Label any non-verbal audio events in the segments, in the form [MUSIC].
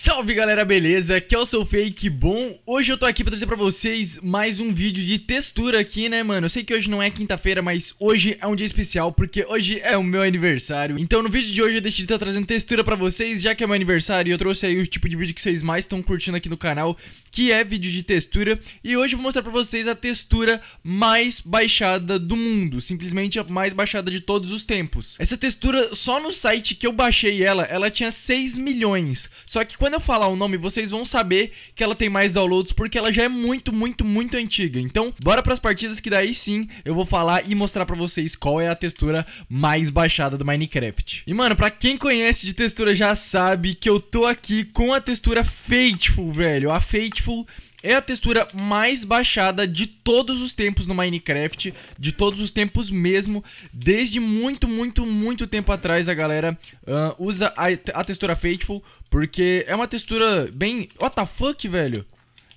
Salve galera, beleza? Aqui é o Seu Fake Bom. Hoje eu tô aqui pra trazer pra vocês mais um vídeo de textura aqui, né, mano? Eu sei que hoje não é quinta-feira, mas hoje é um dia especial, porque hoje é o meu aniversário. Então no vídeo de hoje eu decidi estar tá trazendo textura pra vocês, já que é meu aniversário e eu trouxe aí o tipo de vídeo que vocês mais estão curtindo aqui no canal, que é vídeo de textura. E hoje eu vou mostrar pra vocês a textura mais baixada do mundo, simplesmente a mais baixada de todos os tempos. Essa textura, só no site que eu baixei ela, ela tinha 6 milhões. Só que quando quando eu falar o nome, vocês vão saber que ela tem mais downloads, porque ela já é muito, muito, muito antiga. Então, bora pras partidas que daí sim eu vou falar e mostrar pra vocês qual é a textura mais baixada do Minecraft. E, mano, pra quem conhece de textura já sabe que eu tô aqui com a textura Fateful, velho. A Fateful é a textura mais baixada de todos os tempos no Minecraft, de todos os tempos mesmo. Desde muito, muito, muito tempo atrás a galera uh, usa a, a, textura Fateful, porque é uma textura bem... What the fuck, velho?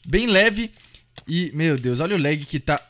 Bem leve e... Meu Deus, olha o lag que tá...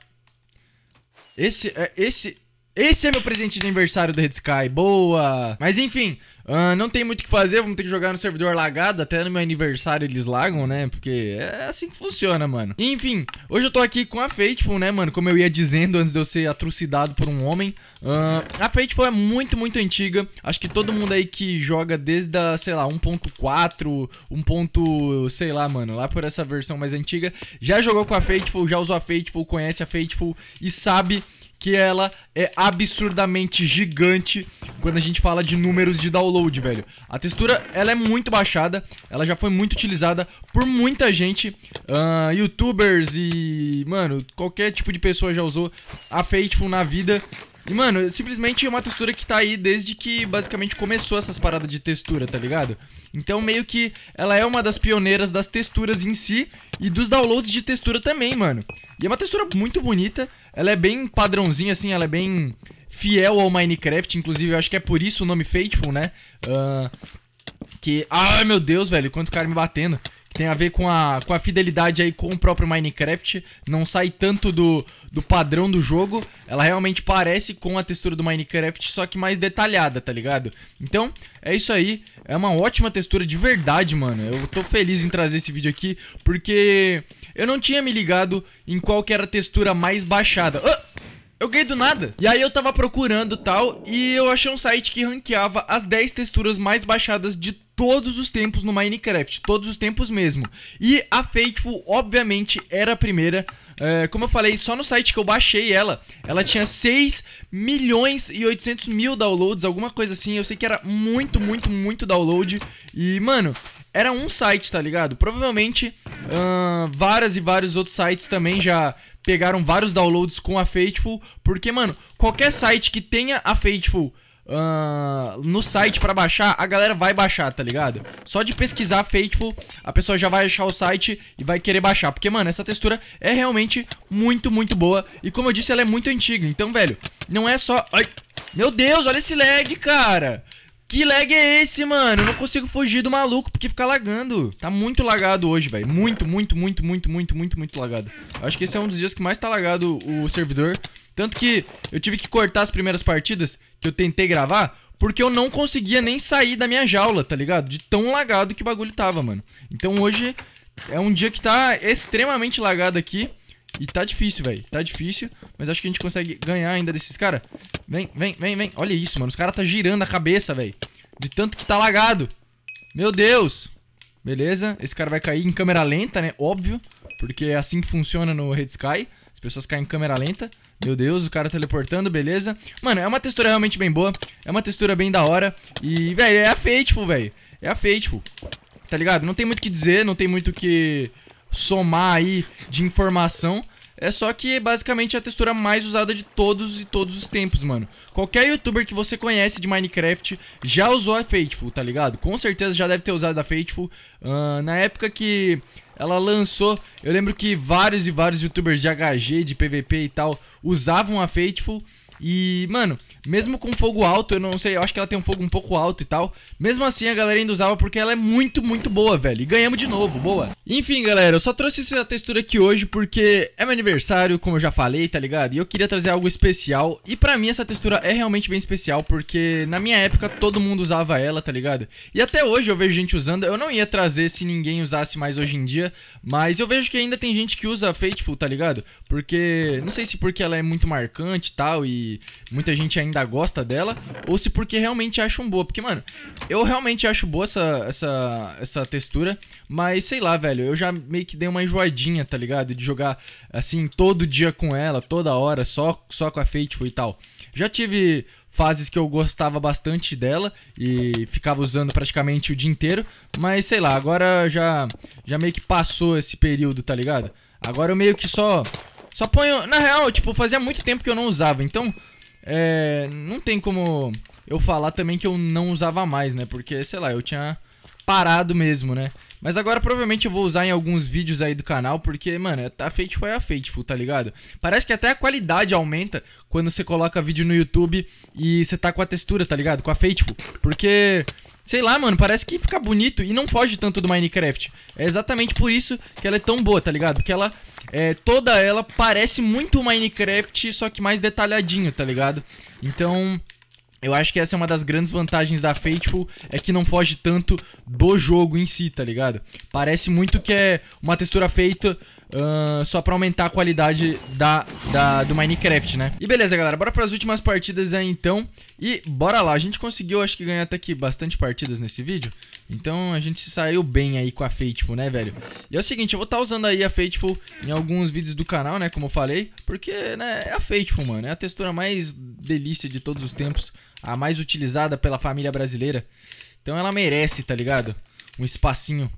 Esse, é, esse, esse é meu presente de aniversário da Red Sky. Boa! Mas enfim, uh, não tem muito o que fazer. Vamos ter que jogar no servidor lagado. Até no meu aniversário eles lagam, né? Porque é assim que funciona, mano. Enfim, hoje eu tô aqui com a Fateful, né, mano? Como eu ia dizendo antes de eu ser atrocidado por um homem. Uh, a Fateful é muito, muito antiga. Acho que todo mundo aí que joga desde a, sei lá, 1.4, 1. sei lá, mano, lá por essa versão mais antiga, já jogou com a Fateful, já usou a Fateful, conhece a Fateful e sabe que ela é absurdamente gigante quando a gente fala de números de download, velho. A textura, ela é muito baixada, ela já foi muito utilizada por muita gente, uh, youtubers e, mano, qualquer tipo de pessoa já usou a Faithful na vida e, mano, simplesmente é uma textura que tá aí desde que basicamente começou essas paradas de textura, tá ligado? Então, meio que ela é uma das pioneiras das texturas em si e dos downloads de textura também, mano. E é uma textura muito bonita, ela é bem padrãozinha, assim, ela é bem fiel ao Minecraft, inclusive, eu acho que é por isso o nome Fateful, né? Uh, que. Ai, meu Deus, velho, quanto cara me batendo tem a ver com a, com a fidelidade aí com o próprio Minecraft. Não sai tanto do, do padrão do jogo. Ela realmente parece com a textura do Minecraft, só que mais detalhada, tá ligado? Então, é isso aí. É uma ótima textura de verdade, mano. Eu tô feliz em trazer esse vídeo aqui, porque eu não tinha me ligado em qual que era a textura mais baixada. Ah! Eu ganhei do nada. E aí eu tava procurando tal, e eu achei um site que ranqueava as 10 texturas mais baixadas de todos os tempos no Minecraft, todos os tempos mesmo. E a Faithful, obviamente, era a primeira. É, como eu falei, só no site que eu baixei ela, ela tinha 6 milhões e 800 mil downloads, alguma coisa assim. Eu sei que era muito, muito, muito download. E, mano, era um site, tá ligado? Provavelmente uh, várias e vários outros sites também já pegaram vários downloads com a Faithful. Porque, mano, qualquer site que tenha a Faithful uh, no site para baixar, a galera vai baixar, tá ligado? Só de pesquisar Fateful, a pessoa já vai achar o site e vai querer baixar. Porque, mano, essa textura é realmente muito, muito boa. E como eu disse, ela é muito antiga. Então, velho, não é só... Ai, meu Deus, olha esse lag, cara! Que lag é esse, mano? Eu não consigo fugir do maluco porque fica lagando. Tá muito lagado hoje, velho. Muito, muito, muito, muito, muito, muito, muito lagado. Acho que esse é um dos dias que mais tá lagado o servidor. Tanto que eu tive que cortar as primeiras partidas que eu tentei gravar, porque eu não conseguia nem sair da minha jaula, tá ligado? De tão lagado que o bagulho tava, mano. Então hoje é um dia que tá extremamente lagado aqui. E tá difícil, velho. Tá difícil. Mas acho que a gente consegue ganhar ainda desses caras. Vem, vem, vem, vem. Olha isso, mano. Os caras tá girando a cabeça, velho. De tanto que tá lagado. Meu Deus. Beleza. Esse cara vai cair em câmera lenta, né? Óbvio. Porque é assim que funciona no Red Sky. As pessoas caem em câmera lenta. Meu Deus, o cara teleportando, beleza. Mano, é uma textura realmente bem boa. É uma textura bem da hora. E, velho, é a Fateful, velho. É a Fateful. Tá ligado? Não tem muito o que dizer, não tem muito o que somar aí de informação. É só que é basicamente é a textura mais usada de todos e todos os tempos, mano. Qualquer youtuber que você conhece de Minecraft já usou a Fateful, tá ligado? Com certeza já deve ter usado a Fateful. Uh, na época que ela lançou, eu lembro que vários e vários youtubers de HG, de PVP e tal, usavam a Fateful. E, mano, mesmo com fogo alto, eu não sei, eu acho que ela tem um fogo um pouco alto e tal. Mesmo assim, a galera ainda usava porque ela é muito, muito boa, velho. E ganhamos de novo, boa. Enfim, galera, eu só trouxe essa textura aqui hoje porque é meu aniversário, como eu já falei, tá ligado? E eu queria trazer algo especial. E pra mim, essa textura é realmente bem especial porque na minha época todo mundo usava ela, tá ligado? E até hoje eu vejo gente usando. Eu não ia trazer se ninguém usasse mais hoje em dia, mas eu vejo que ainda tem gente que usa Fateful, tá ligado? Porque, não sei se porque ela é muito marcante e tal e muita gente ainda gosta dela, ou se porque realmente acham boa. Porque, mano, eu realmente acho boa essa, essa, essa textura, mas sei lá, velho, eu já meio que dei uma enjoadinha, tá ligado? De jogar assim todo dia com ela, toda hora, só, só com a Fateful e tal. Já tive fases que eu gostava bastante dela e ficava usando praticamente o dia inteiro, mas sei lá, agora já já meio que passou esse período, tá ligado? Agora eu meio que só só ponho. Na real, tipo, fazia muito tempo que eu não usava. Então, é, não tem como eu falar também que eu não usava mais, né? Porque, sei lá, eu tinha parado mesmo, né? Mas agora provavelmente eu vou usar em alguns vídeos aí do canal, porque, mano, tá a Fateful é a Fateful, tá ligado? Parece que até a qualidade aumenta quando você coloca vídeo no YouTube e você tá com a textura, tá ligado? Com a Fateful. Porque, sei lá, mano, parece que fica bonito e não foge tanto do Minecraft. É exatamente por isso que ela é tão boa, tá ligado? Que ela é, toda ela parece muito Minecraft, só que mais detalhadinho, tá ligado? Então, eu acho que essa é uma das grandes vantagens da Fateful, é que não foge tanto do jogo em si, tá ligado? Parece muito que é uma textura feita uh, só pra aumentar a qualidade da, da, do Minecraft, né? E beleza, galera, bora pras últimas partidas aí então. E bora lá, a gente conseguiu, acho que ganhar até aqui bastante partidas nesse vídeo. Então a gente se saiu bem aí com a Fateful, né, velho? E é o seguinte, eu vou estar tá usando aí a Fateful em alguns vídeos do canal, né, como eu falei. Porque, né, é a Fateful, mano, é a textura mais delícia de todos os tempos, a mais utilizada pela família brasileira. Então ela merece, tá ligado? Um espacinho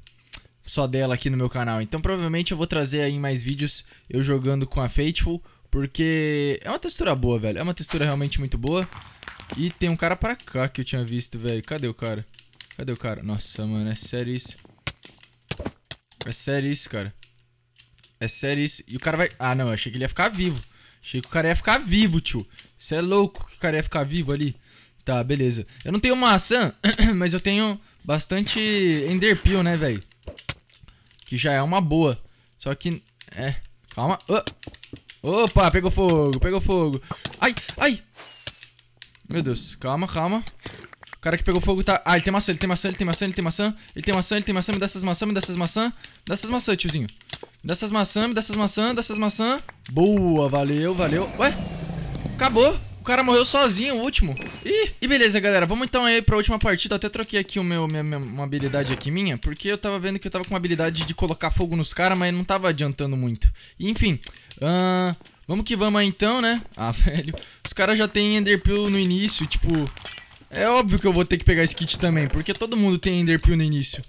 só dela aqui no meu canal. Então provavelmente eu vou trazer aí mais vídeos eu jogando com a Faithful, porque é uma textura boa, velho. É uma textura realmente muito boa. E tem um cara pra cá que eu tinha visto, velho. Cadê o cara? Cadê o cara? Nossa, mano, é sério isso. É sério isso, cara. É sério isso. E o cara vai... Ah, não, eu achei que ele ia ficar vivo. Achei que o cara ia ficar vivo, tio. Você é louco que o cara ia ficar vivo ali. Tá, beleza. Eu não tenho maçã, [CLEARS THROAT] mas eu tenho bastante enderpeel, né, velho? Que já é uma boa. Só que... É... Calma. Oh. Opa, pegou fogo, pegou fogo. Ai, ai. Meu Deus, calma, calma. O cara que pegou fogo tá... Ah, ele tem maçã, ele tem maçã, ele tem maçã, ele tem maçã. Ele tem maçã, ele tem maçã, me dá essas maçãs, me dá essas maçãs. Me dá essas maçãs, tiozinho. Dessas maçãs, me dessas maçãs, dessas maçãs. Boa, valeu, valeu. Ué, acabou. O cara morreu sozinho, o último. Ih, e beleza, galera. Vamos então aí pra última partida. até troquei aqui o meu, minha, minha, uma habilidade aqui minha, porque eu tava vendo que eu tava com uma habilidade de colocar fogo nos caras, mas não tava adiantando muito. Enfim, uh, vamos que vamos aí então, né? [LAUGHS] Ah, velho, os caras já tem Enderpeel no início, tipo... É óbvio que eu vou ter que pegar esse kit também, porque todo mundo tem Enderpeel no início.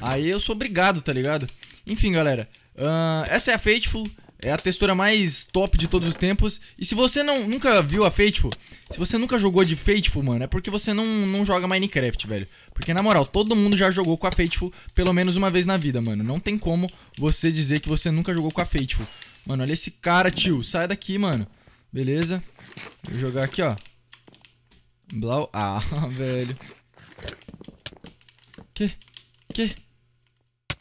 Aí eu sou obrigado, tá ligado? Enfim, galera. Uh, essa é a Fateful, é a textura mais top de todos os tempos. E se você não, nunca viu a Fateful, se você nunca jogou de Fateful, mano, é porque você não, não joga Minecraft, velho. Porque, na moral, todo mundo já jogou com a Fateful pelo menos uma vez na vida, mano. Não tem como você dizer que você nunca jogou com a Fateful. Mano, olha esse cara, tio. Sai daqui, mano. Beleza. Vou jogar aqui, ó. Blau. [LAUGHS] Ah, velho. Que? Que?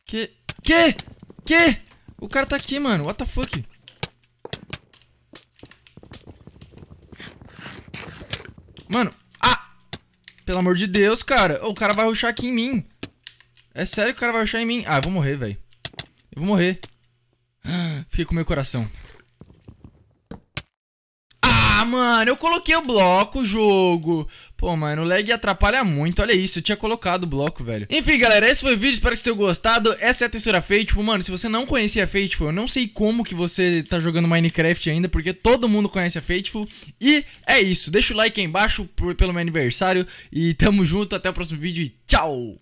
Que? Que? Que? O cara tá aqui, mano. What the fuck? Mano. Ah! Pelo amor de Deus, cara. O cara vai rushar aqui em mim. É sério que o cara vai rushar em mim. Ah, eu vou morrer, velho. Eu vou morrer. [GASPS] Fiquei com meu coração. Ah, mano, eu coloquei o bloco, jogo. Pô, mano, o lag atrapalha muito, olha isso, eu tinha colocado o bloco, velho. Enfim, galera, esse foi o vídeo, espero que vocês tenham gostado. Essa é a textura Fateful, mano, se você não conhecia Fateful, eu não sei como que você tá jogando Minecraft ainda, porque todo mundo conhece a Fateful. E é isso, deixa o like aí embaixo por, pelo meu aniversário e tamo junto, até o próximo vídeo e tchau!